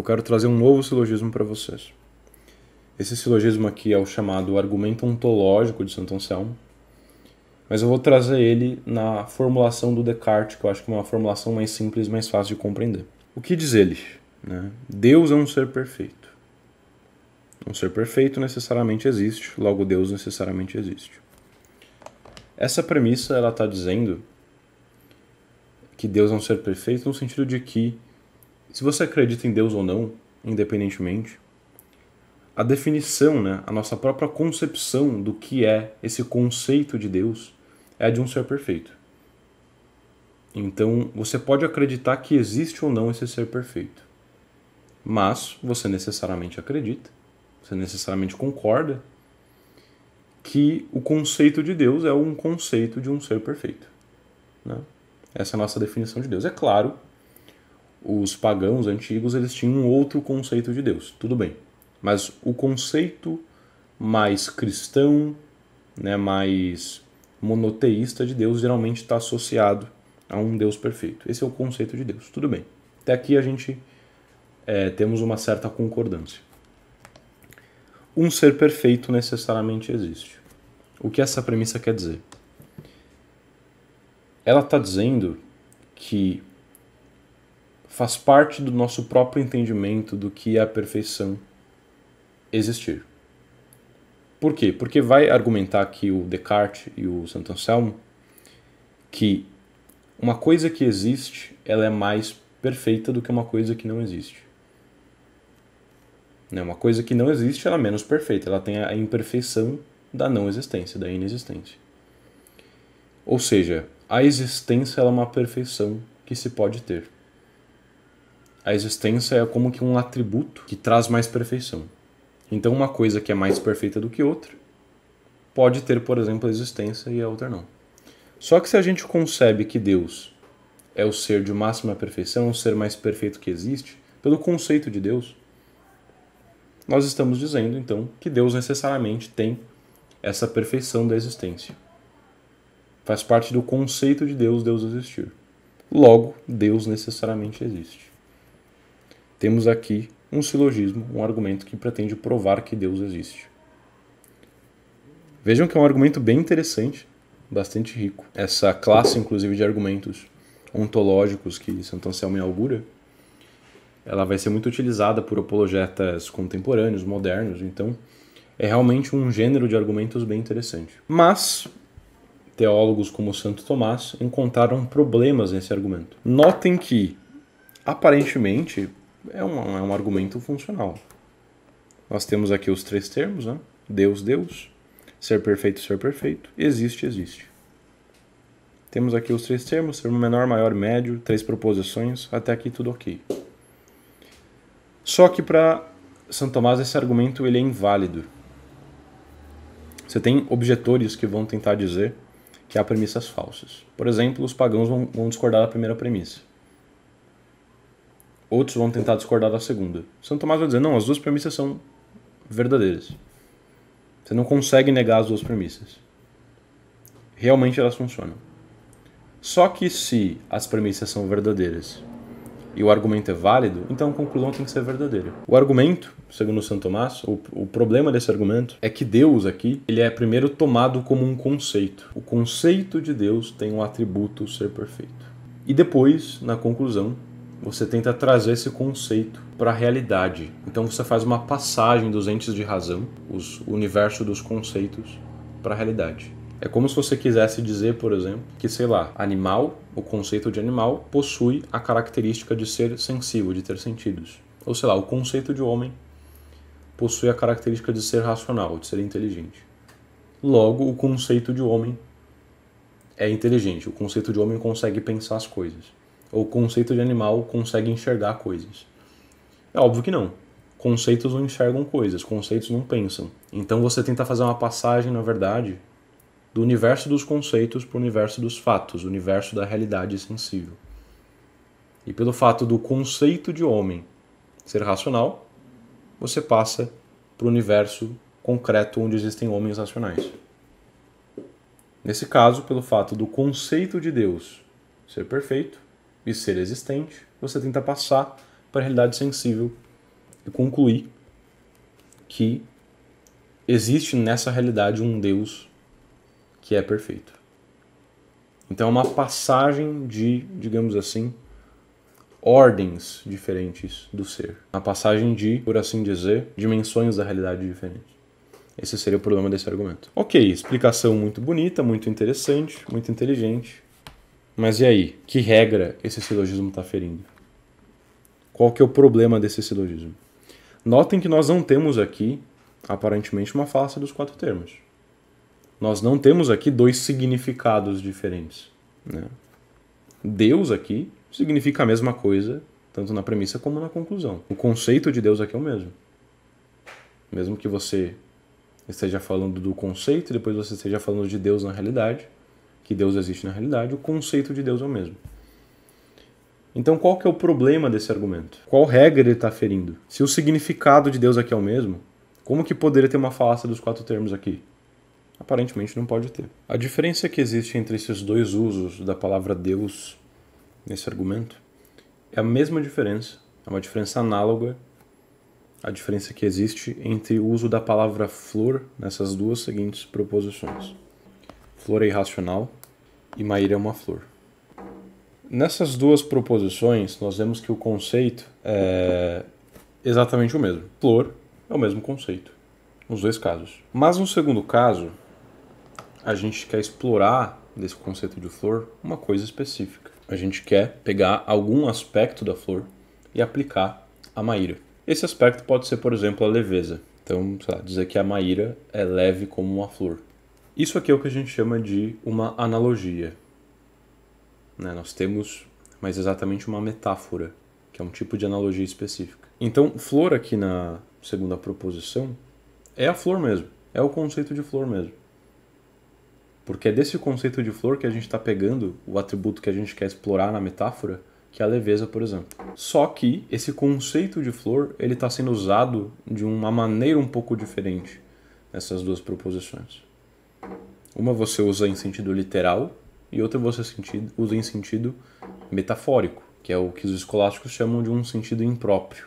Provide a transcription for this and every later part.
Eu quero trazer um novo silogismo para vocês. Esse silogismo aqui é o chamado argumento ontológico de Santo Anselmo, mas eu vou trazer ele na formulação do Descartes, que eu acho que é uma formulação mais simples, mais fácil de compreender. O que diz ele? Né? Deus é um ser perfeito. Um ser perfeito necessariamente existe, logo Deus necessariamente existe. Essa premissa ela está dizendo que Deus é um ser perfeito no sentido de que se você acredita em Deus ou não, independentemente, a definição, né, a nossa própria concepção do que é esse conceito de Deus é a de um ser perfeito. Então, você pode acreditar que existe ou não esse ser perfeito. Mas você necessariamente acredita, você necessariamente concorda que o conceito de Deus é um conceito de um ser perfeito. Né? Essa é a nossa definição de Deus. É claro os pagãos antigos eles tinham um outro conceito de Deus, tudo bem. Mas o conceito mais cristão, né, mais monoteísta de Deus geralmente está associado a um Deus perfeito. Esse é o conceito de Deus, tudo bem. Até aqui a gente é, temos uma certa concordância. Um ser perfeito necessariamente existe. O que essa premissa quer dizer? Ela está dizendo que faz parte do nosso próprio entendimento do que é a perfeição existir. Por quê? Porque vai argumentar aqui o Descartes e o Santo Anselmo que uma coisa que existe ela é mais perfeita do que uma coisa que não existe. Né? Uma coisa que não existe ela é menos perfeita, ela tem a imperfeição da não existência, da inexistência. Ou seja, a existência é uma perfeição que se pode ter a existência é como que um atributo que traz mais perfeição. Então, uma coisa que é mais perfeita do que outra pode ter, por exemplo, a existência e a outra não. Só que se a gente concebe que Deus é o ser de máxima perfeição, o ser mais perfeito que existe, pelo conceito de Deus, nós estamos dizendo então que Deus necessariamente tem essa perfeição da existência. Faz parte do conceito de Deus, Deus existir. Logo, Deus necessariamente existe. Temos aqui um silogismo, um argumento que pretende provar que Deus existe. Vejam que é um argumento bem interessante, bastante rico. Essa classe, inclusive, de argumentos ontológicos que Santo Anselmo inaugura, ela vai ser muito utilizada por apologetas contemporâneos, modernos, então é realmente um gênero de argumentos bem interessante. Mas teólogos como Santo Tomás encontraram problemas nesse argumento. Notem que, aparentemente, é um, é um argumento funcional. Nós temos aqui os três termos, né? Deus, Deus, ser perfeito, ser perfeito, existe, existe. Temos aqui os três termos, termo menor, maior, médio, três proposições, até aqui tudo ok. Só que para São Tomás esse argumento ele é inválido. Você tem objetores que vão tentar dizer que há premissas falsas. Por exemplo, os pagãos vão, vão discordar da primeira premissa. Outros vão tentar discordar da segunda. Santo Tomás vai dizer: não, as duas premissas são verdadeiras. Você não consegue negar as duas premissas. Realmente elas funcionam. Só que se as premissas são verdadeiras e o argumento é válido, então a conclusão tem que ser verdadeira. O argumento, segundo Santo Tomás, o, o problema desse argumento é que Deus aqui, ele é primeiro tomado como um conceito. O conceito de Deus tem um atributo ser perfeito. E depois, na conclusão, você tenta trazer esse conceito para a realidade. Então você faz uma passagem dos entes de razão, os, o universo dos conceitos, para a realidade. É como se você quisesse dizer, por exemplo, que, sei lá, animal, o conceito de animal, possui a característica de ser sensível, de ter sentidos. Ou sei lá, o conceito de homem possui a característica de ser racional, de ser inteligente. Logo, o conceito de homem é inteligente, o conceito de homem consegue pensar as coisas ou conceito de animal consegue enxergar coisas? É óbvio que não. Conceitos não enxergam coisas, conceitos não pensam. Então você tenta fazer uma passagem, na verdade, do universo dos conceitos para o universo dos fatos, o universo da realidade sensível. E pelo fato do conceito de homem ser racional, você passa para o universo concreto onde existem homens racionais. Nesse caso, pelo fato do conceito de Deus ser perfeito, e ser existente, você tenta passar para a realidade sensível e concluir que existe nessa realidade um Deus que é perfeito. Então é uma passagem de, digamos assim, ordens diferentes do ser. Uma passagem de, por assim dizer, dimensões da realidade diferentes. Esse seria o problema desse argumento. Ok, explicação muito bonita, muito interessante, muito inteligente. Mas e aí? Que regra esse silogismo está ferindo? Qual que é o problema desse silogismo? Notem que nós não temos aqui, aparentemente, uma falácia dos quatro termos. Nós não temos aqui dois significados diferentes. Né? Deus aqui significa a mesma coisa, tanto na premissa como na conclusão. O conceito de Deus aqui é o mesmo. Mesmo que você esteja falando do conceito e depois você esteja falando de Deus na realidade, que Deus existe na realidade, o conceito de Deus é o mesmo. Então, qual que é o problema desse argumento? Qual regra ele está ferindo? Se o significado de Deus aqui é o mesmo, como que poderia ter uma falácia dos quatro termos aqui? Aparentemente não pode ter. A diferença que existe entre esses dois usos da palavra Deus nesse argumento é a mesma diferença, é uma diferença análoga à diferença que existe entre o uso da palavra flor nessas duas seguintes proposições. Flor é irracional, e Maíra é uma flor. Nessas duas proposições, nós vemos que o conceito é exatamente o mesmo. Flor é o mesmo conceito, nos dois casos. Mas no segundo caso, a gente quer explorar desse conceito de flor uma coisa específica. A gente quer pegar algum aspecto da flor e aplicar a Maíra. Esse aspecto pode ser, por exemplo, a leveza. Então, lá, dizer que a Maíra é leve como uma flor. Isso aqui é o que a gente chama de uma analogia. Né? Nós temos mais exatamente uma metáfora, que é um tipo de analogia específica. Então, flor aqui na segunda proposição é a flor mesmo, é o conceito de flor mesmo. Porque é desse conceito de flor que a gente está pegando o atributo que a gente quer explorar na metáfora, que é a leveza, por exemplo. Só que esse conceito de flor ele está sendo usado de uma maneira um pouco diferente nessas duas proposições. Uma você usa em sentido literal e outra você usa em sentido metafórico, que é o que os escolásticos chamam de um sentido impróprio,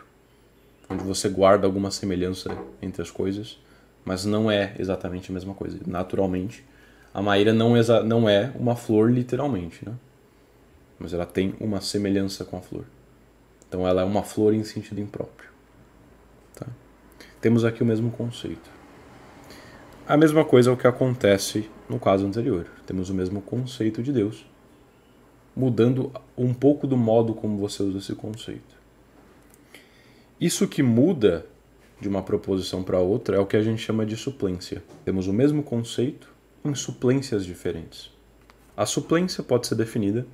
onde você guarda alguma semelhança entre as coisas, mas não é exatamente a mesma coisa. Naturalmente, a Maíra não, não é uma flor literalmente, né? mas ela tem uma semelhança com a flor. Então ela é uma flor em sentido impróprio. Tá? Temos aqui o mesmo conceito. A mesma coisa é o que acontece no caso anterior. Temos o mesmo conceito de Deus, mudando um pouco do modo como você usa esse conceito. Isso que muda de uma proposição para outra é o que a gente chama de suplência. Temos o mesmo conceito em suplências diferentes. A suplência pode ser definida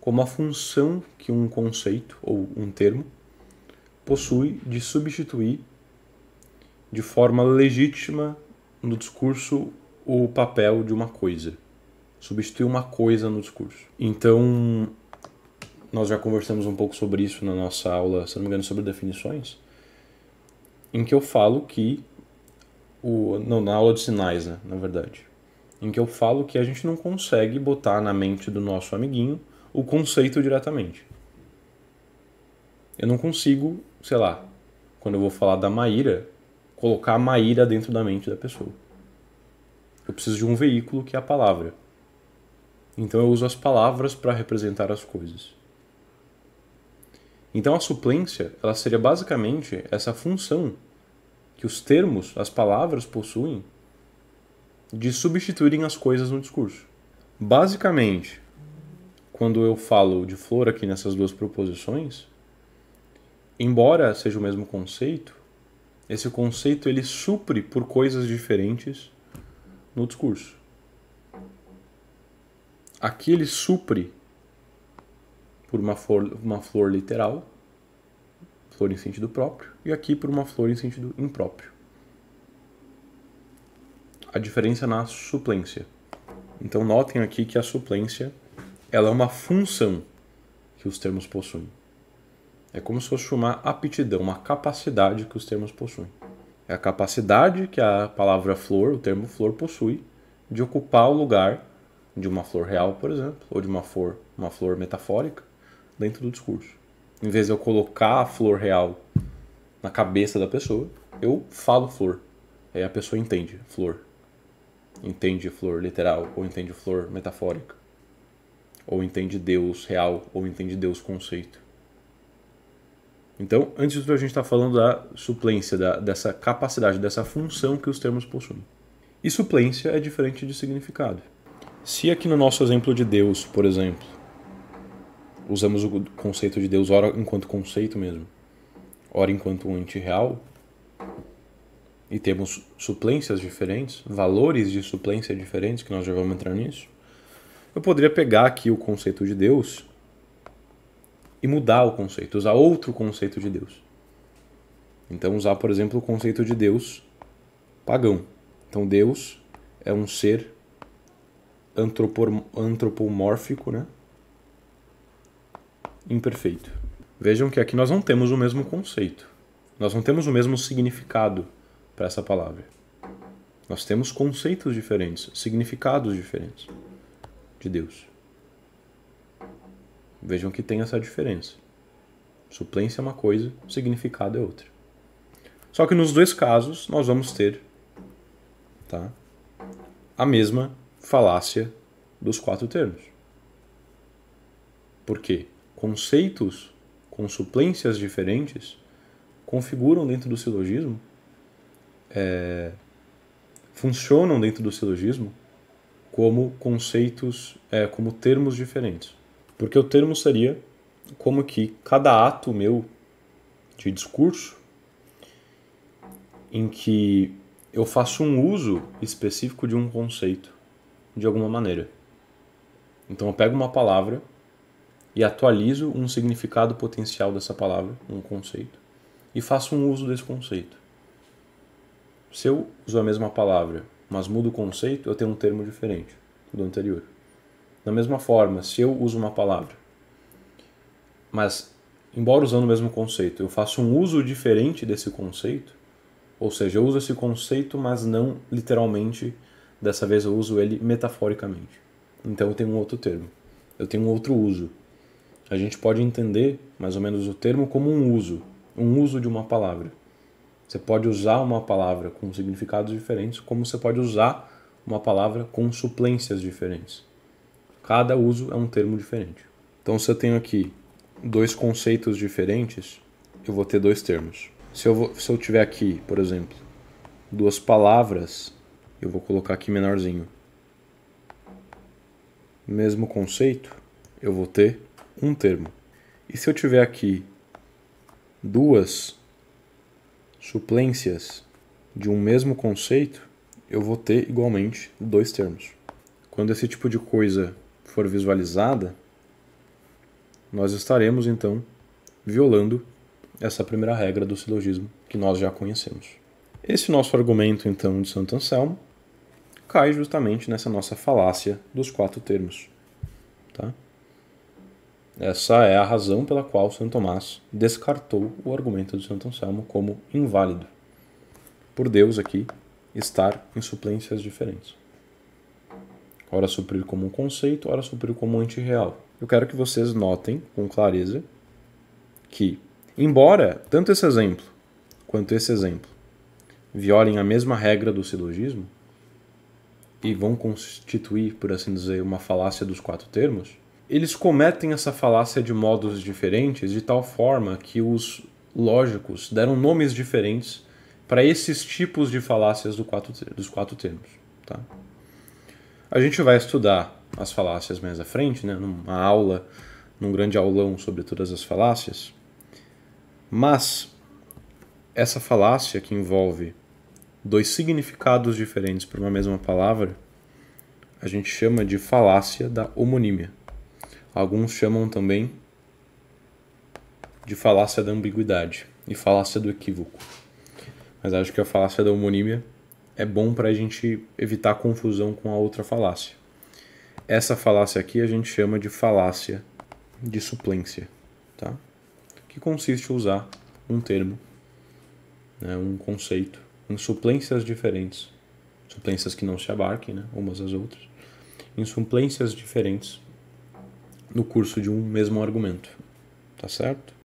como a função que um conceito ou um termo possui de substituir de forma legítima no discurso o papel de uma coisa. Substituir uma coisa no discurso. Então, nós já conversamos um pouco sobre isso na nossa aula, se não me engano, sobre definições, em que eu falo que. O, não, na aula de sinais, né, na verdade. Em que eu falo que a gente não consegue botar na mente do nosso amiguinho o conceito diretamente. Eu não consigo, sei lá, quando eu vou falar da Maíra, colocar a Maíra dentro da mente da pessoa. Eu preciso de um veículo que é a palavra. Então eu uso as palavras para representar as coisas. Então a suplência, ela seria basicamente essa função que os termos, as palavras possuem de substituírem as coisas no discurso. Basicamente, quando eu falo de flor aqui nessas duas proposições, embora seja o mesmo conceito, esse conceito ele supre por coisas diferentes no discurso. Aqui ele supre por uma flor, uma flor literal, flor em sentido próprio, e aqui por uma flor em sentido impróprio. A diferença na suplência. Então notem aqui que a suplência ela é uma função que os termos possuem. É como se fosse uma aptidão, uma capacidade que os termos possuem. É a capacidade que a palavra flor, o termo flor, possui de ocupar o lugar de uma flor real, por exemplo, ou de uma flor, uma flor metafórica dentro do discurso. Em vez de eu colocar a flor real na cabeça da pessoa, eu falo flor. Aí a pessoa entende flor. Entende flor literal, ou entende flor metafórica. Ou entende Deus real, ou entende Deus conceito. Então, antes de tudo, a gente está falando da suplência, da, dessa capacidade, dessa função que os termos possuem. E suplência é diferente de significado. Se aqui no nosso exemplo de Deus, por exemplo, usamos o conceito de Deus ora enquanto conceito mesmo, ora enquanto um ente real, e temos suplências diferentes, valores de suplência diferentes, que nós já vamos entrar nisso, eu poderia pegar aqui o conceito de Deus e mudar o conceito, usar outro conceito de Deus. Então, usar, por exemplo, o conceito de Deus pagão. Então, Deus é um ser antropomórfico, né? Imperfeito. Vejam que aqui nós não temos o mesmo conceito. Nós não temos o mesmo significado para essa palavra. Nós temos conceitos diferentes, significados diferentes de Deus. Vejam que tem essa diferença. Suplência é uma coisa, significado é outra. Só que nos dois casos nós vamos ter tá, a mesma falácia dos quatro termos. Porque conceitos com suplências diferentes configuram dentro do silogismo, é, funcionam dentro do silogismo como conceitos, é, como termos diferentes. Porque o termo seria como que cada ato meu de discurso em que eu faço um uso específico de um conceito de alguma maneira. Então eu pego uma palavra e atualizo um significado potencial dessa palavra, um conceito, e faço um uso desse conceito. Se eu uso a mesma palavra, mas mudo o conceito, eu tenho um termo diferente do anterior. Da mesma forma, se eu uso uma palavra, mas embora usando o mesmo conceito, eu faço um uso diferente desse conceito, ou seja, eu uso esse conceito, mas não literalmente, dessa vez eu uso ele metaforicamente. Então eu tenho um outro termo, eu tenho um outro uso. A gente pode entender mais ou menos o termo como um uso, um uso de uma palavra. Você pode usar uma palavra com significados diferentes, como você pode usar uma palavra com suplências diferentes. Cada uso é um termo diferente. Então, se eu tenho aqui dois conceitos diferentes, eu vou ter dois termos. Se eu, vou, se eu tiver aqui, por exemplo, duas palavras, eu vou colocar aqui menorzinho. Mesmo conceito, eu vou ter um termo. E se eu tiver aqui duas suplências de um mesmo conceito, eu vou ter igualmente dois termos. Quando esse tipo de coisa for visualizada, nós estaremos então violando essa primeira regra do silogismo que nós já conhecemos. Esse nosso argumento então de Santo Anselmo cai justamente nessa nossa falácia dos quatro termos. Tá? Essa é a razão pela qual Santo Tomás descartou o argumento de Santo Anselmo como inválido. Por Deus aqui estar em suplências diferentes ora suprir como um conceito, ora suprir como um ente real. Eu quero que vocês notem com clareza que, embora tanto esse exemplo quanto esse exemplo violem a mesma regra do silogismo e vão constituir, por assim dizer, uma falácia dos quatro termos, eles cometem essa falácia de modos diferentes, de tal forma que os lógicos deram nomes diferentes para esses tipos de falácias do quatro, dos quatro termos. Tá? A gente vai estudar as falácias mais à frente, né, numa aula, num grande aulão sobre todas as falácias. Mas essa falácia que envolve dois significados diferentes para uma mesma palavra, a gente chama de falácia da homonímia. Alguns chamam também de falácia da ambiguidade e falácia do equívoco. Mas acho que a falácia da homonímia é bom para a gente evitar confusão com a outra falácia. Essa falácia aqui a gente chama de falácia de suplência, tá? que consiste em usar um termo, né, um conceito, em suplências diferentes, suplências que não se abarquem né, umas às outras, em suplências diferentes no curso de um mesmo argumento, tá certo?